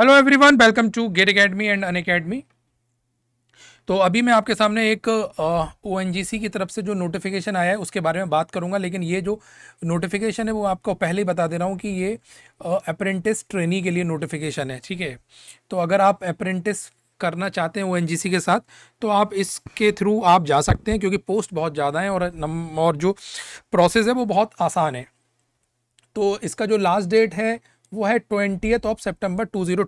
hello everyone welcome to GATE academy and Unacademy तो अभी मैं आपके सामने एक ओ की तरफ से जो नोटिफिकेशन आया है उसके बारे में बात करूंगा लेकिन ये जो नोटिफिकेशन है वो आपको पहले ही बता दे रहा हूँ कि ये अप्रेंटिस ट्रेनी के लिए नोटिफिकेशन है ठीक है तो अगर आप अप्रेंटिस करना चाहते हैं ओ के साथ तो आप इसके थ्रू आप जा सकते हैं क्योंकि पोस्ट बहुत ज़्यादा हैं और और जो प्रोसेस है वो बहुत आसान है तो इसका जो लास्ट डेट है वो है ट्वेंटियथ ऑफ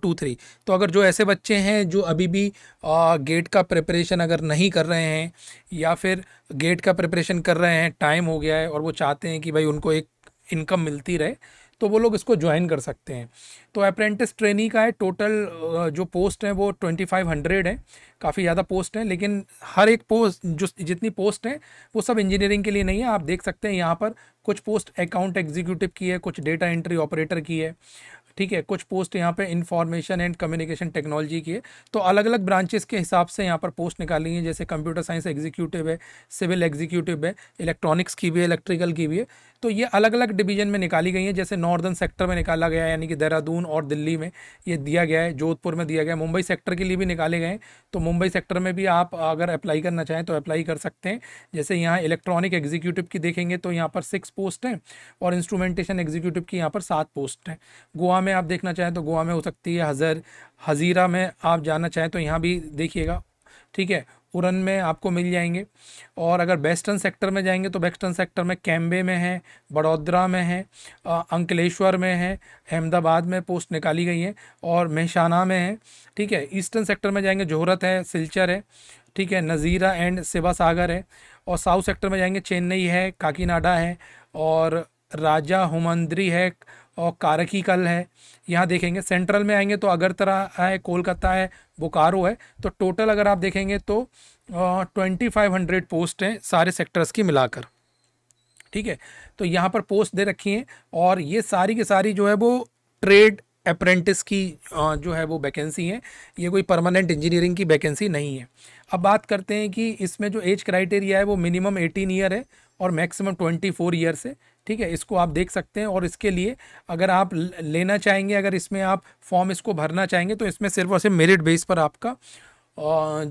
टू थ्री तो अगर जो ऐसे बच्चे हैं जो अभी भी आ, गेट का प्रिपरेशन अगर नहीं कर रहे हैं या फिर गेट का प्रिपरेशन कर रहे हैं टाइम हो गया है और वो चाहते हैं कि भाई उनको एक इनकम मिलती रहे तो वो लोग इसको ज्वाइन कर सकते हैं तो अप्रेंटिस ट्रेनी का है टोटल जो पोस्ट हैं वो ट्वेंटी फाइव हंड्रेड है काफ़ी ज़्यादा पोस्ट हैं लेकिन हर एक पोस्ट जो जितनी पोस्ट हैं वो सब इंजीनियरिंग के लिए नहीं है आप देख सकते हैं यहाँ पर कुछ पोस्ट अकाउंट एग्जीक्यूटिव की है कुछ डेटा एंट्री ऑपरेटर की है ठीक है कुछ पोस्ट यहाँ पे इंफॉर्मेशन एंड कम्युनिकेशन टेक्नोलॉजी की है तो अलग अलग ब्रांचेस के हिसाब से यहाँ पर पोस्ट निकाली हैं जैसे कंप्यूटर साइंस एग्जीक्यूटिव है सिविल एग्जीक्यूटिव है इलेक्ट्रॉनिक्स की भी है इलेक्ट्रिकल की भी है तो ये अलग अलग डिवीज़न में निकाली गई हैं जैसे नॉर्दर्न सेक्टर में निकाला गया है यानी कि देहरादून और दिल्ली में ये दिया गया है जोधपुर में दिया गया है मुंबई सेक्टर के लिए भी निकाले गए हैं तो मुंबई सेक्टर में भी आप अगर अप्लाई करना चाहें तो अप्लाई कर सकते हैं जैसे यहाँ इलेक्ट्रॉनिक एग्जीक्यूटिव की देखेंगे तो यहाँ पर सिक्स पोस्ट हैं और इंस्ट्रूमेंटेशन एग्जीक्यूटिव की यहाँ पर सात पोस्ट हैं गोवा में आप देखना चाहें तो गोवा में हो सकती है हज़र हज़ीरा में आप जाना चाहें तो यहाँ भी देखिएगा ठीक है उरन में आपको मिल जाएंगे और अगर वेस्टर्न सेक्टर में जाएंगे तो वेस्टर्न सेक्टर में कैम्बे में है बड़ोदरा में है अंकलेश्वर में है अहमदाबाद में पोस्ट निकाली गई है और मेहसाना में है ठीक है ईस्टर्न सेक्टर में जाएंगे जोहरत है सिलचर है ठीक है नज़ीरा एंड सिवा सागर है और साउथ सेक्टर में जाएंगे चेन्नई है काकीनाडा है और राजा हुमंद्री है और कारकी कल है यहाँ देखेंगे सेंट्रल में आएंगे तो अगरतरा है कोलकाता है बोकारो है तो टोटल अगर आप देखेंगे तो ट्वेंटी फाइव हंड्रेड पोस्ट हैं सारे सेक्टर्स की मिलाकर ठीक है तो यहाँ पर पोस्ट दे रखी हैं और ये सारी की सारी जो है वो ट्रेड अप्रेंटिस की जो है वो वैकेंसी है ये कोई परमानेंट इंजीनियरिंग की वैकेंसी नहीं है अब बात करते हैं कि इसमें जो एज क्राइटेरिया है वो मिनिमम एटीन ईयर है और मैक्सिमम ट्वेंटी फोर ईयर्स है ठीक है इसको आप देख सकते हैं और इसके लिए अगर आप लेना चाहेंगे अगर इसमें आप फॉर्म इसको भरना चाहेंगे तो इसमें सिर्फ और सिर्फ मेरिट बेस पर आपका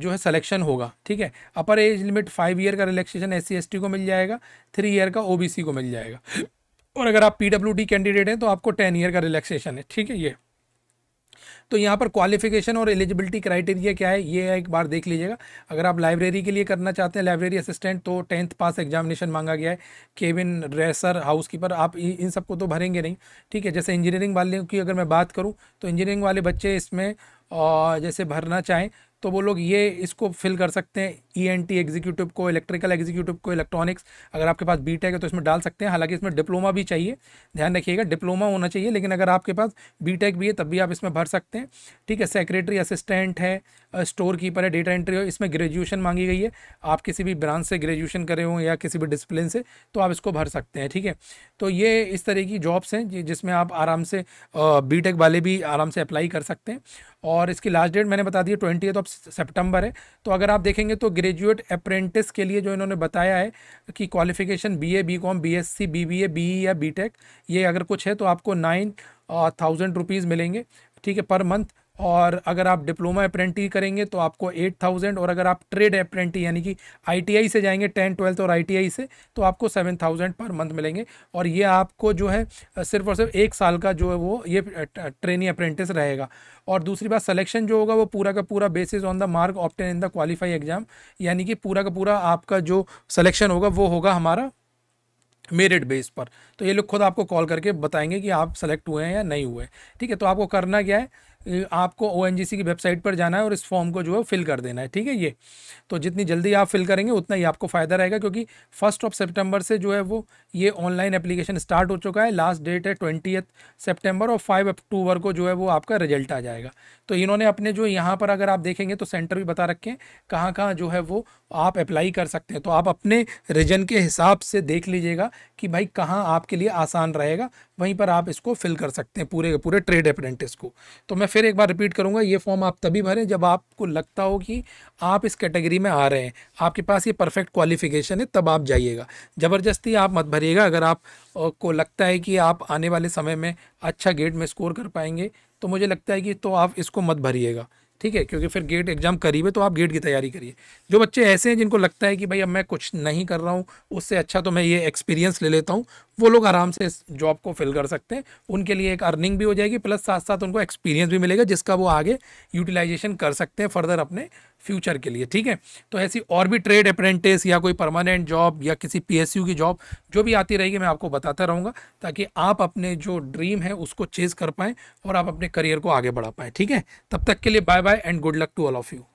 जो है सिलेक्शन होगा ठीक है upper age limit five year का रिलैक्सेशन एस सी को मिल जाएगा थ्री ईयर का ओ को मिल जाएगा और अगर आप पी कैंडिडेट हैं तो आपको टेन ईयर का रिलैक्सेशन है ठीक है ये तो यहाँ पर क्वालिफिकेशन और एलिजिबिलिटी क्राइटेरिया क्या है ये एक बार देख लीजिएगा अगर आप लाइब्रेरी के लिए करना चाहते हैं लाइब्रेरी असिस्टेंट तो टेंथ पास एग्जामिनेशन मांगा गया है केविन रेसर हाउसकीपर आप इन सबको तो भरेंगे नहीं ठीक है जैसे इंजीनियरिंग वाले की अगर मैं बात करूँ तो इंजीनियरिंग वाले बच्चे इसमें जैसे भरना चाहें तो वो लोग ये इसको फिल कर सकते हैं ई एन टी एग्जीक्यूटिव को इलेक्ट्रिकल एग्जीक्यूटिव को इलेक्ट्रॉनिक्स अगर आपके पास बी टेक है तो इसमें डाल सकते हैं हालांकि इसमें डिप्लोमा भी चाहिए ध्यान रखिएगा डिप्लोमा होना चाहिए लेकिन अगर आपके पास बी टेक भी है तब भी आप इसमें भर सकते हैं ठीक है सेक्रेटरी असिस्टेंट है स्टोर कीपर है डेटा एंट्री है इसमें ग्रेजुएशन मांगी गई है आप किसी भी ब्रांच से ग्रेजुएशन करे हों या किसी भी डिसिप्लिन से तो आप इसको भर सकते हैं ठीक है तो ये इस तरह की जॉब्स हैं जिसमें आप आराम से बी टेक वाले भी आराम से अप्लाई कर सकते हैं और इसकी लास्ट डेट मैंने बता दी है ट्वेंटी तो अब सेप्टेम्बर है तो अगर आप देखेंगे तो ग्रेजुएट अप्रेंटिस के लिए जो इन्होंने बताया है कि qualification B B B A com S B B A B E या बी टेक ये अगर कुछ है तो आपको नाइन थाउजेंड रुपीज़ मिलेंगे ठीक है पर मंथ और अगर आप डिप्लोमा अप्रेंटी करेंगे तो आपको एट थाउजेंड और अगर आप ट्रेड अप्रेंटी यानी कि आईटीआई से जाएंगे टेन ट्वेल्थ और आईटीआई से तो आपको सेवन थाउजेंड पर मंथ मिलेंगे और ये आपको जो है सिर्फ और सिर्फ एक साल का जो है वो ये ट्रेनिंग अप्रेंटिस रहेगा और दूसरी बात सिलेक्शन जो होगा वो पूरा का पूरा basis on the mark obtain in the qualify exam यानी कि पूरा का पूरा आपका जो सलेक्शन होगा वो होगा हमारा मेरिट बेस पर तो ये लोग खुद आपको कॉल करके बताएंगे कि आप सेलेक्ट हुए हैं या नहीं हुए ठीक है तो आपको करना क्या है आपको ओ की वेबसाइट पर जाना है और इस फॉर्म को जो है फिल कर देना है ठीक है ये तो जितनी जल्दी आप फिल करेंगे उतना ही आपको फ़ायदा रहेगा क्योंकि फर्स्ट ऑफ सेप्टेम्बर से जो है वो ये ऑनलाइन एप्लीकेशन स्टार्ट हो चुका है लास्ट डेट है ट्वेंटी सेप्टेम्बर और फाइव अक्टूबर को जो है वो आपका रिजल्ट आ जाएगा तो इन्होंने अपने जो यहाँ पर अगर आप देखेंगे तो सेंटर भी बता रखें कहाँ कहाँ जो है वो आप अप्लाई कर सकते हैं तो आप अपने रीजन के हिसाब से देख लीजिएगा कि भाई कहाँ आपके लिए आसान रहेगा वहीं पर आप इसको फिल कर सकते हैं पूरे पूरे ट्रेड अप्रेंटिस को तो मैं फिर एक बार रिपीट करूँगा ये फॉर्म आप तभी भरें जब आपको लगता हो कि आप इस कैटेगरी में आ रहे हैं आपके पास ये परफेक्ट क्वालिफिकेशन है तब आप जाइएगा ज़बरदस्ती आप मत भरिएगा अगर आप को लगता है कि आप आने वाले समय में अच्छा गेट में स्कोर कर पाएंगे तो मुझे लगता है कि तो आप इसको मत भरिएगा ठीक है क्योंकि फिर गेट एग्जाम करीब है तो आप गेट की तैयारी करिए जो बच्चे ऐसे हैं जिनको लगता है कि भाई अब मैं कुछ नहीं कर रहा हूँ उससे अच्छा तो मैं ये एक्सपीरियंस ले लेता हूँ वो लोग आराम से इस जॉब को फिल कर सकते हैं उनके लिए एक अर्निंग भी हो जाएगी प्लस साथ साथ उनको एक्सपीरियंस भी मिलेगा जिसका वो आगे यूटिलाइजेशन कर सकते हैं फर्दर अपने फ्यूचर के लिए ठीक है तो ऐसी और भी ट्रेड अप्रेंटिस या कोई परमानेंट जॉब या किसी पीएसयू की जॉब जो भी आती रहेगी मैं आपको बताता रहूँगा ताकि आप अपने जो ड्रीम है उसको चेज़ कर पाएँ और आप अपने करियर को आगे बढ़ा पाएँ ठीक है तब तक के लिए bye bye and good luck to all of you